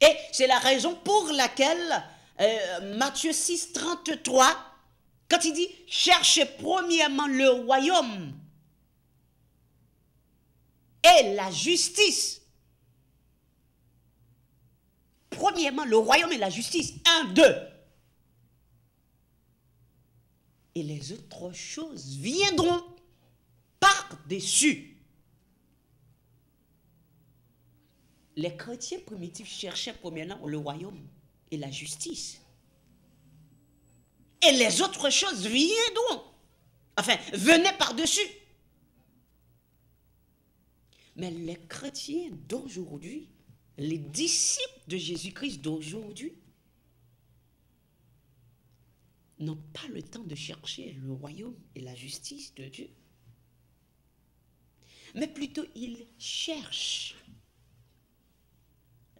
Et c'est la raison pour laquelle euh, Matthieu 6, 33, quand il dit cherchez premièrement le royaume et la justice. Premièrement, le royaume et la justice. Un, deux. Et les autres choses viendront par-dessus. les chrétiens primitifs cherchaient premièrement le royaume et la justice. Et les autres choses viennent donc. Enfin, venaient par-dessus. Mais les chrétiens d'aujourd'hui, les disciples de Jésus-Christ d'aujourd'hui, n'ont pas le temps de chercher le royaume et la justice de Dieu. Mais plutôt, ils cherchent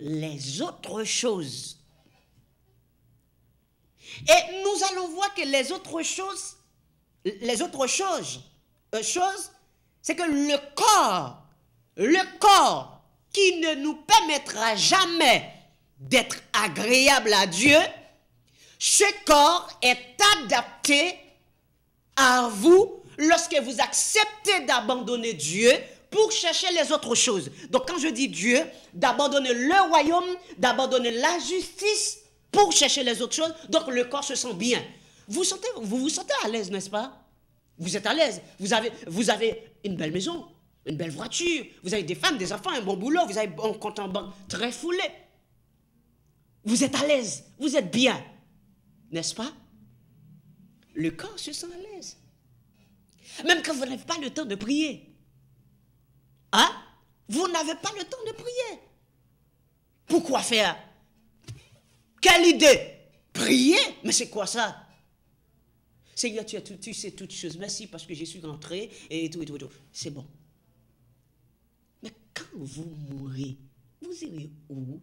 les autres choses. Et nous allons voir que les autres choses, les autres euh, choses, c'est que le corps, le corps qui ne nous permettra jamais d'être agréable à Dieu, ce corps est adapté à vous lorsque vous acceptez d'abandonner Dieu pour chercher les autres choses. Donc quand je dis Dieu, d'abandonner le royaume, d'abandonner la justice pour chercher les autres choses, donc le corps se sent bien. Vous sentez, vous, vous sentez à l'aise, n'est-ce pas Vous êtes à l'aise. Vous avez, vous avez une belle maison, une belle voiture, vous avez des femmes, des enfants, un bon boulot, vous avez un compte en banque très foulé. Vous êtes à l'aise, vous êtes bien, n'est-ce pas Le corps se sent à l'aise. Même quand vous n'avez pas le temps de prier. Hein? Vous n'avez pas le temps de prier. Pourquoi faire Quelle idée Prier Mais c'est quoi ça Seigneur, tu, as tout, tu sais toutes choses. Merci parce que je suis rentré et tout, et tout, et tout. C'est bon. Mais quand vous mourrez, vous irez où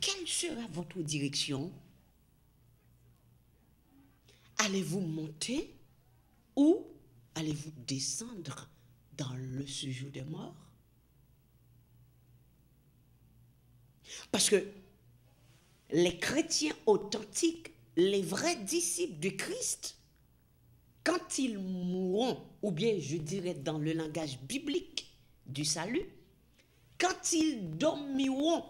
Quelle sera votre direction Allez-vous monter ou allez-vous descendre dans le sujet des morts. Parce que les chrétiens authentiques, les vrais disciples du Christ, quand ils mourront, ou bien je dirais dans le langage biblique du salut, quand ils dormiront,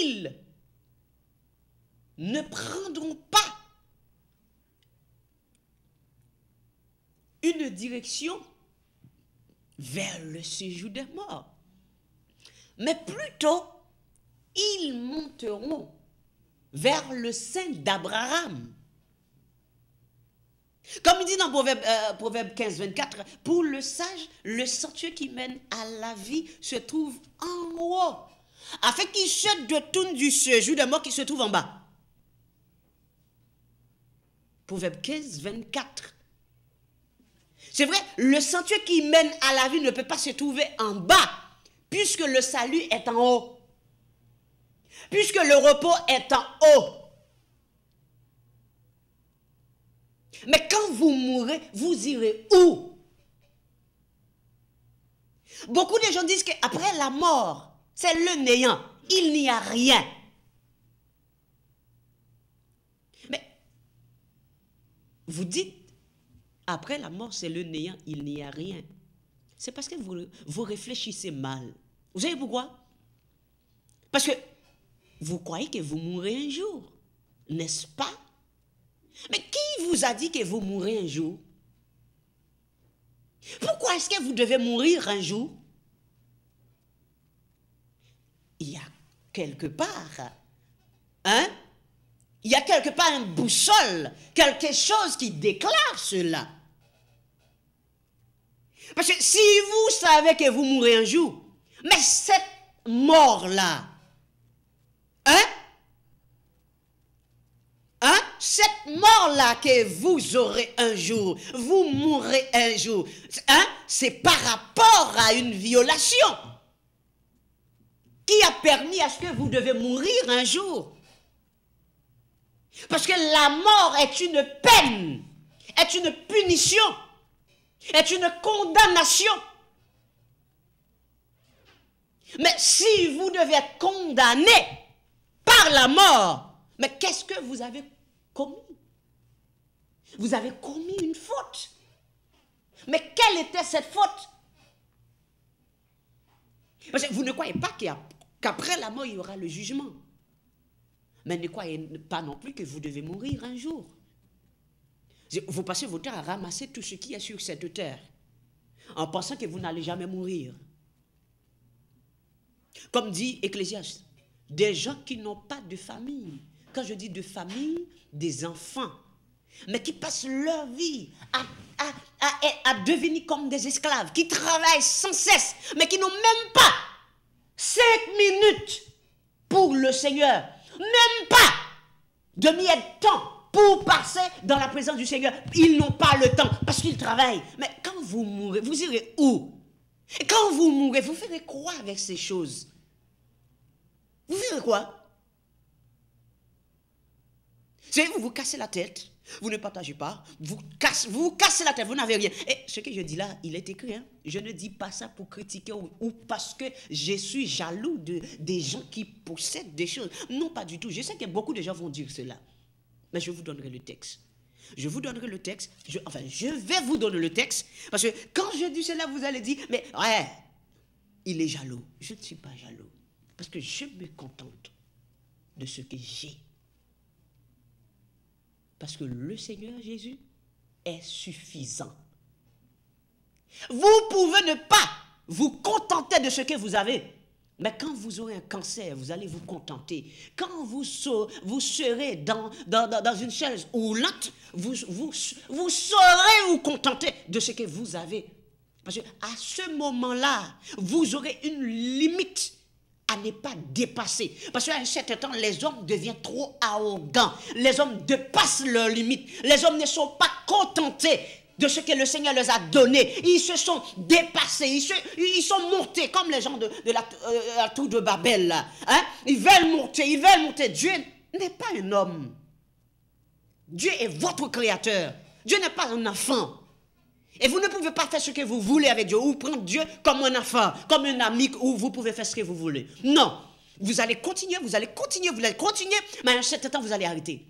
ils ne prendront direction vers le séjour des morts. Mais plutôt, ils monteront vers le sein d'Abraham. Comme il dit dans Proverbe, euh, Proverbe, 15, 24, pour le sage, le sentier qui mène à la vie se trouve en haut, afin qu'il de tout du séjour des morts qui se trouve en bas. Proverbe 15, 24. C'est vrai, le sentier qui mène à la vie ne peut pas se trouver en bas, puisque le salut est en haut. Puisque le repos est en haut. Mais quand vous mourrez, vous irez où Beaucoup de gens disent qu'après la mort, c'est le néant. Il n'y a rien. Mais vous dites après la mort, c'est le néant, il n'y a rien. C'est parce que vous, vous réfléchissez mal. Vous savez pourquoi Parce que vous croyez que vous mourrez un jour, n'est-ce pas Mais qui vous a dit que vous mourrez un jour Pourquoi est-ce que vous devez mourir un jour Il y a quelque part, hein Il y a quelque part un boussole, quelque chose qui déclare cela. Parce que si vous savez que vous mourrez un jour, mais cette mort-là, hein? Hein? Cette mort-là que vous aurez un jour, vous mourrez un jour, hein? c'est par rapport à une violation qui a permis à ce que vous devez mourir un jour. Parce que la mort est une peine, est une punition est une condamnation. Mais si vous devez être condamné par la mort, mais qu'est-ce que vous avez commis Vous avez commis une faute. Mais quelle était cette faute Parce que vous ne croyez pas qu'après la mort, il y aura le jugement. Mais ne croyez pas non plus que vous devez mourir un jour. Vous passez votre temps à ramasser tout ce qui est sur cette terre, en pensant que vous n'allez jamais mourir. Comme dit Ecclésiaste, des gens qui n'ont pas de famille, quand je dis de famille, des enfants, mais qui passent leur vie à, devenir comme des esclaves, qui travaillent sans cesse, mais qui n'ont même pas cinq minutes pour le Seigneur, même pas demi-temps pour passer dans la présence du Seigneur. Ils n'ont pas le temps parce qu'ils travaillent. Mais quand vous mourrez, vous irez où Et quand vous mourrez, vous ferez quoi avec ces choses Vous ferez quoi vous vous cassez la tête, vous ne partagez pas, vous cassez, vous, cassez la tête, vous n'avez rien. Et ce que je dis là, il est écrit. Hein. Je ne dis pas ça pour critiquer ou, ou parce que je suis jaloux de, des gens qui possèdent des choses. Non, pas du tout. Je sais que beaucoup de gens vont dire cela je vous donnerai le texte. Je vous donnerai le texte. Je, enfin, je vais vous donner le texte. Parce que quand je dis cela, vous allez dire, mais ouais, il est jaloux. Je ne suis pas jaloux. Parce que je me contente de ce que j'ai. Parce que le Seigneur Jésus est suffisant. Vous pouvez ne pas vous contenter de ce que vous avez. Mais quand vous aurez un cancer, vous allez vous contenter. Quand vous, vous serez dans, dans, dans une chaise ou vous, vous, vous saurez vous contenter de ce que vous avez. Parce qu'à ce moment-là, vous aurez une limite à ne pas dépasser. Parce qu'à un certain temps, les hommes deviennent trop arrogants. Les hommes dépassent leurs limites. Les hommes ne sont pas contentés de ce que le Seigneur leur a donné. Ils se sont dépassés, ils, se, ils sont montés comme les gens de, euh, la, tour de Babel. hein? Ils veulent monter, ils veulent monter. Dieu n'est pas un homme. Dieu est votre créateur. Dieu n'est pas un enfant. Et vous ne pouvez pas faire ce que vous voulez avec Dieu ou prendre Dieu comme un enfant, comme un ami où vous pouvez faire ce que vous voulez. Non. Vous allez continuer, vous allez continuer, vous allez continuer, mais en un certain temps, vous allez arrêter.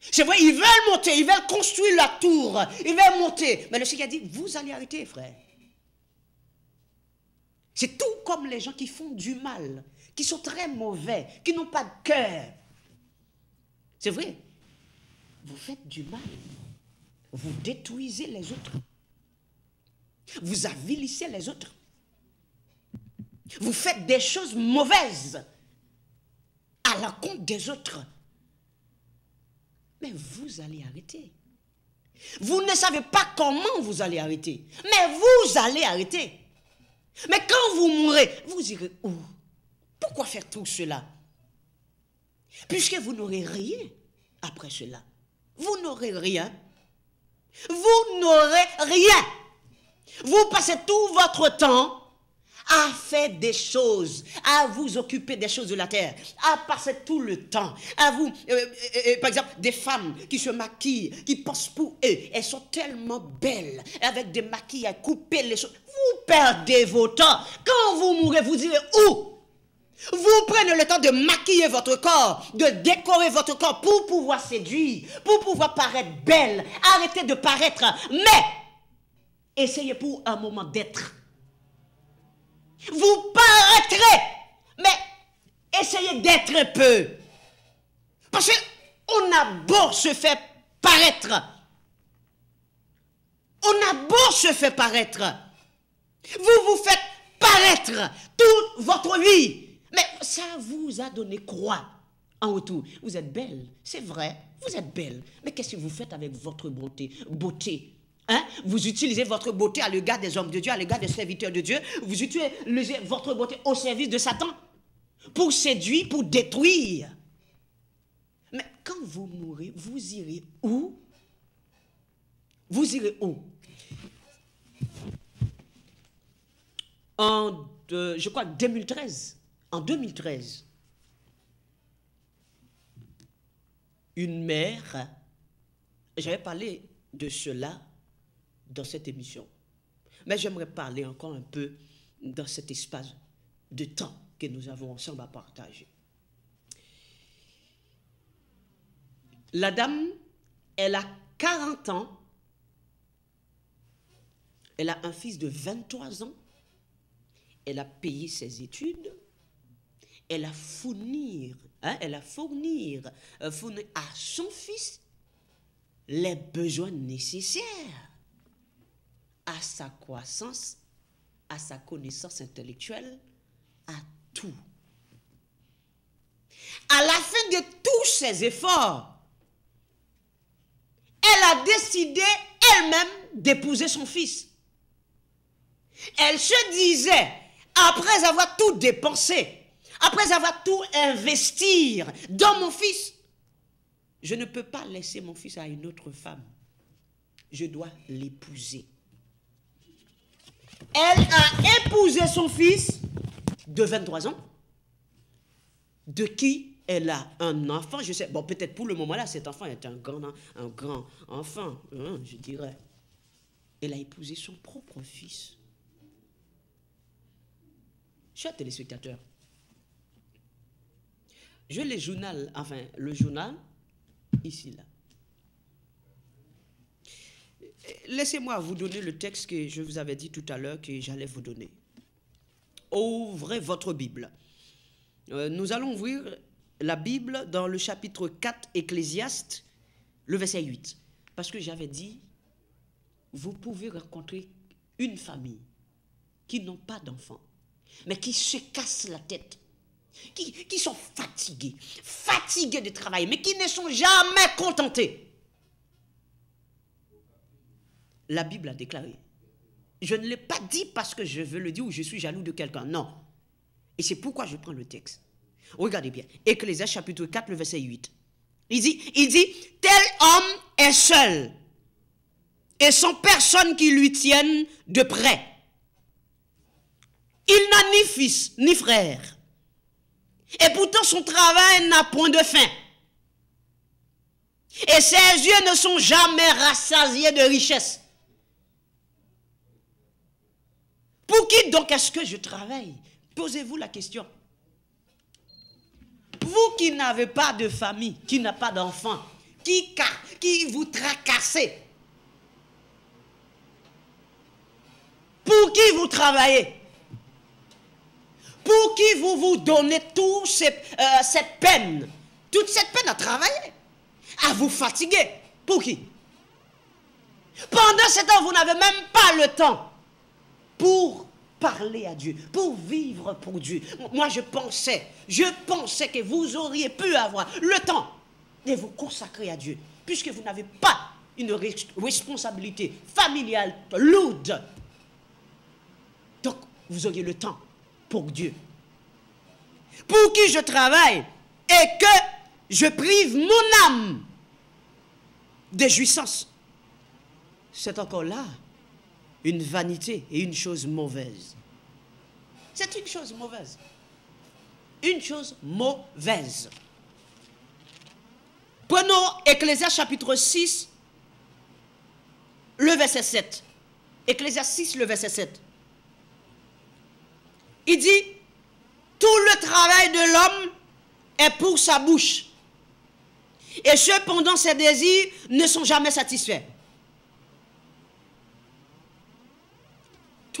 C'est vrai, ils veulent monter, ils veulent construire la tour, ils veulent monter. Mais le Seigneur dit, vous allez arrêter, frère. C'est tout comme les gens qui font du mal, qui sont très mauvais, qui n'ont pas de cœur. C'est vrai. Vous faites du mal. Vous détruisez les autres. Vous avilissez les autres. Vous faites des choses mauvaises à la compte des autres. Mais vous allez arrêter. Vous ne savez pas comment vous allez arrêter. Mais vous allez arrêter. Mais quand vous mourrez, vous irez où Pourquoi faire tout cela Puisque vous n'aurez rien après cela. Vous n'aurez rien. Vous n'aurez rien. Vous passez tout votre temps à faire des choses, à vous occuper des choses de la terre, à passer tout le temps, à vous, euh, euh, euh, par exemple, des femmes qui se maquillent, qui pensent pour eux, elles sont tellement belles, avec des maquillages, couper les choses. Vous perdez vos temps. Quand vous mourrez, vous direz où vous prenez le temps de maquiller votre corps, de décorer votre corps pour pouvoir séduire, pour pouvoir paraître belle. Arrêtez de paraître, mais essayez pour un moment d'être. Vous paraîtrez, mais essayez d'être peu. Parce qu'on a beau se faire paraître. On a beau se faire paraître. Vous vous faites paraître toute votre vie. Mais ça vous a donné quoi en retour Vous êtes belle, c'est vrai, vous êtes belle. Mais qu'est-ce que vous faites avec votre beauté Beauté, Hein? Vous utilisez votre beauté à l'égard des hommes de Dieu, à l'égard des serviteurs de Dieu. Vous utilisez votre beauté au service de Satan pour séduire, pour détruire. Mais quand vous mourrez, vous irez où Vous irez où En, je crois, 2013. En 2013, une mère, j'avais parlé de cela dans cette émission. Mais j'aimerais parler encore un peu dans cet espace de temps que nous avons ensemble à partager. La dame, elle a 40 ans. Elle a un fils de 23 ans. Elle a payé ses études. Elle a fourni, hein, elle a euh, à son fils les besoins nécessaires à sa croissance, à sa connaissance intellectuelle, à tout. À la fin de tous ses efforts, elle a décidé elle-même d'épouser son fils. Elle se disait, après avoir tout dépensé, après avoir tout investi dans mon fils, je ne peux pas laisser mon fils à une autre femme. Je dois l'épouser. Elle a épousé son fils de 23 ans, de qui elle a un enfant, je sais, bon, peut-être pour le moment-là, cet enfant est un grand, un grand enfant, hein, je dirais. Elle a épousé son propre fils. Chers téléspectateurs, je les journal, enfin, le journal, ici, là. Laissez-moi vous donner le texte que je vous avais dit tout à l'heure que j'allais vous donner. Ouvrez votre Bible. Euh, nous allons ouvrir la Bible dans le chapitre 4 Ecclésiaste, le verset 8. Parce que j'avais dit, vous pouvez rencontrer une famille qui n'ont pas d'enfants, mais qui se casse la tête, qui, qui sont fatigués, fatigués de travail, mais qui ne sont jamais contentés. La Bible a déclaré. Je ne l'ai pas dit parce que je veux le dire ou je suis jaloux de quelqu'un. Non. Et c'est pourquoi je prends le texte. Regardez bien. Ecclésias chapitre 4, le verset 8. Il dit, il dit, tel homme est seul et sans personne qui lui tienne de près. Il n'a ni fils ni frère. Et pourtant son travail n'a point de fin. Et ses yeux ne sont jamais rassasiés de richesses. Pour qui donc est-ce que je travaille Posez-vous la question. Vous qui n'avez pas de famille, qui n'a pas d'enfant, qui, qui vous tracassez, pour qui vous travaillez Pour qui vous vous donnez toute euh, cette peine Toute cette peine à travailler À vous fatiguer Pour qui Pendant ce temps, vous n'avez même pas le temps pour parler à Dieu, pour vivre pour Dieu. Moi, je pensais, je pensais que vous auriez pu avoir le temps de vous consacrer à Dieu, puisque vous n'avez pas une responsabilité familiale lourde. Donc, vous auriez le temps pour Dieu. Pour qui je travaille et que je prive mon âme des jouissances, C'est encore là une vanité et une chose mauvaise. C'est une chose mauvaise. Une chose mauvaise. Prenons Ecclésias chapitre 6, le verset 7. Ecclésias 6, le verset 7. Il dit, tout le travail de l'homme est pour sa bouche. Et cependant, ses désirs ne sont jamais satisfaits.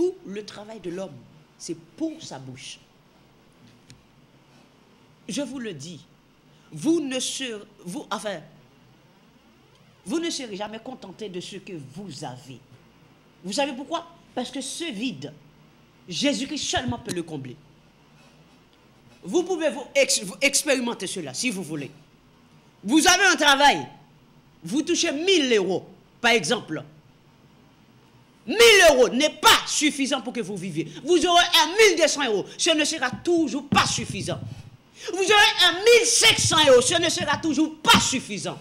tout le travail de l'homme, c'est pour sa bouche. Je vous le dis, vous ne serez, vous, enfin, vous ne serez jamais contenté de ce que vous avez. Vous savez pourquoi Parce que ce vide, Jésus-Christ seulement peut le combler. Vous pouvez vous, expérimenter cela si vous voulez. Vous avez un travail, vous touchez 1000 euros, par exemple. 1000 euros n'est pas suffisant pour que vous viviez. Vous aurez un 1200 euros, ce ne sera toujours pas suffisant. Vous aurez un 1500 euros, ce ne sera toujours pas suffisant.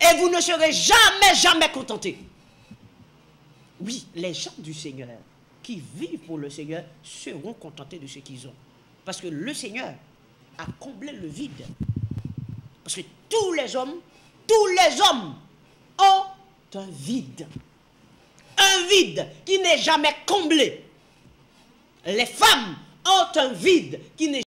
Et vous ne serez jamais, jamais contenté. Oui, les gens du Seigneur qui vivent pour le Seigneur seront contentés de ce qu'ils ont. Parce que le Seigneur a comblé le vide. Parce que tous les hommes, tous les hommes ont un vide un vide qui n'est jamais comblé. Les femmes ont un vide qui n'est